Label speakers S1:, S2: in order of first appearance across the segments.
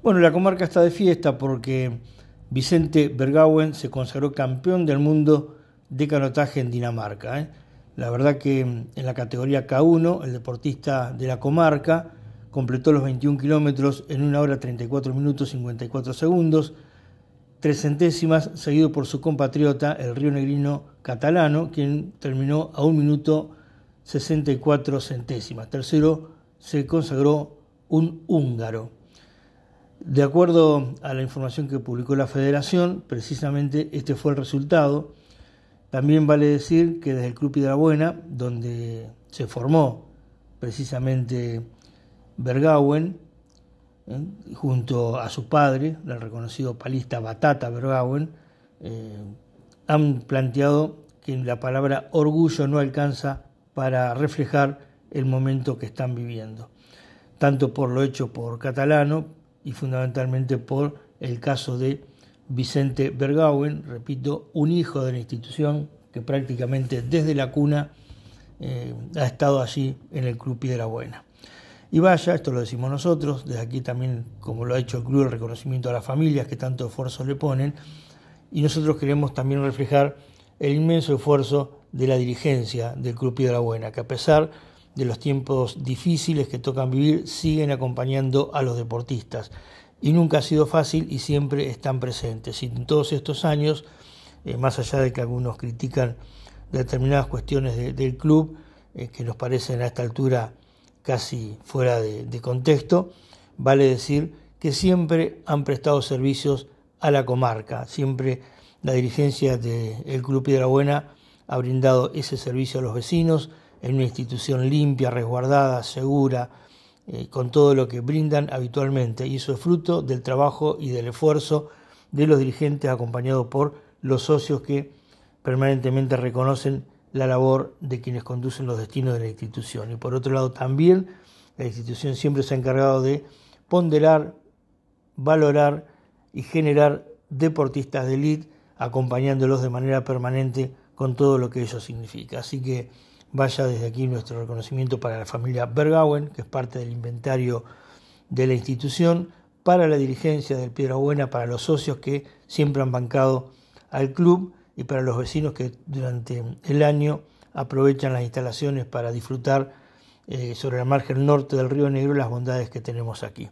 S1: Bueno, la comarca está de fiesta porque Vicente Bergauen se consagró campeón del mundo de canotaje en Dinamarca. ¿eh? La verdad que en la categoría K1, el deportista de la comarca completó los 21 kilómetros en 1 hora 34 minutos 54 segundos, tres centésimas, seguido por su compatriota, el río negrino catalano, quien terminó a 1 minuto 64 centésimas. Tercero se consagró un húngaro. De acuerdo a la información que publicó la federación, precisamente este fue el resultado. También vale decir que desde el Club Hidrabuena, Buena, donde se formó precisamente Bergauen, ¿eh? junto a su padre, el reconocido palista Batata Bergauen, eh, han planteado que la palabra orgullo no alcanza para reflejar el momento que están viviendo, tanto por lo hecho por Catalano, y fundamentalmente por el caso de Vicente Bergauen, repito, un hijo de la institución que prácticamente desde la cuna eh, ha estado allí en el Club Piedra Buena. Y vaya, esto lo decimos nosotros, desde aquí también, como lo ha hecho el club, el reconocimiento a las familias que tanto esfuerzo le ponen, y nosotros queremos también reflejar el inmenso esfuerzo de la dirigencia del Club Piedra Buena, que a pesar de los tiempos difíciles que tocan vivir siguen acompañando a los deportistas. Y nunca ha sido fácil y siempre están presentes. Y en todos estos años, eh, más allá de que algunos critican determinadas cuestiones del club, eh, que nos parecen a esta altura casi fuera de, contexto, vale decir que siempre han prestado servicios a la comarca. Siempre la dirigencia del Club Piedra ha brindado ese servicio a los vecinos, en una institución limpia, resguardada, segura, eh, con todo lo que brindan habitualmente. Y eso es fruto del trabajo y del esfuerzo de los dirigentes acompañados por los socios que permanentemente reconocen la labor de quienes conducen los destinos de la institución. Y por otro lado también la institución siempre se ha encargado de ponderar, valorar y generar deportistas de élite acompañándolos de manera permanente con todo lo que ello significa. Así que Vaya desde aquí nuestro reconocimiento para la familia Bergauen, que es parte del inventario de la institución, para la dirigencia del Piedra Buena, para los socios que siempre han bancado al club y para los vecinos que durante el año aprovechan las instalaciones para disfrutar eh, sobre la margen norte del río Negro las bondades que tenemos aquí.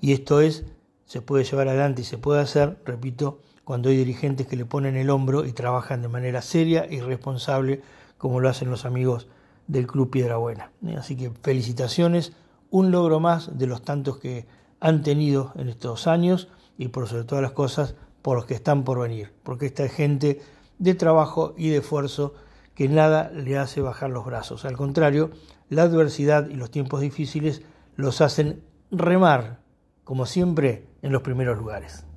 S1: Y esto es, se puede llevar adelante y se puede hacer, repito, cuando hay dirigentes que le ponen el hombro y trabajan de manera seria y responsable como lo hacen los amigos del Club Piedra Buena. Eh, así que felicitaciones, un logro más de los tantos que han tenido en estos años y por sobre todas las cosas por los que están por venir, porque esta es gente de trabajo y de esfuerzo que nada le hace bajar los brazos. Al contrario, la adversidad y los tiempos difíciles los hacen remar, como siempre, en los primeros lugares.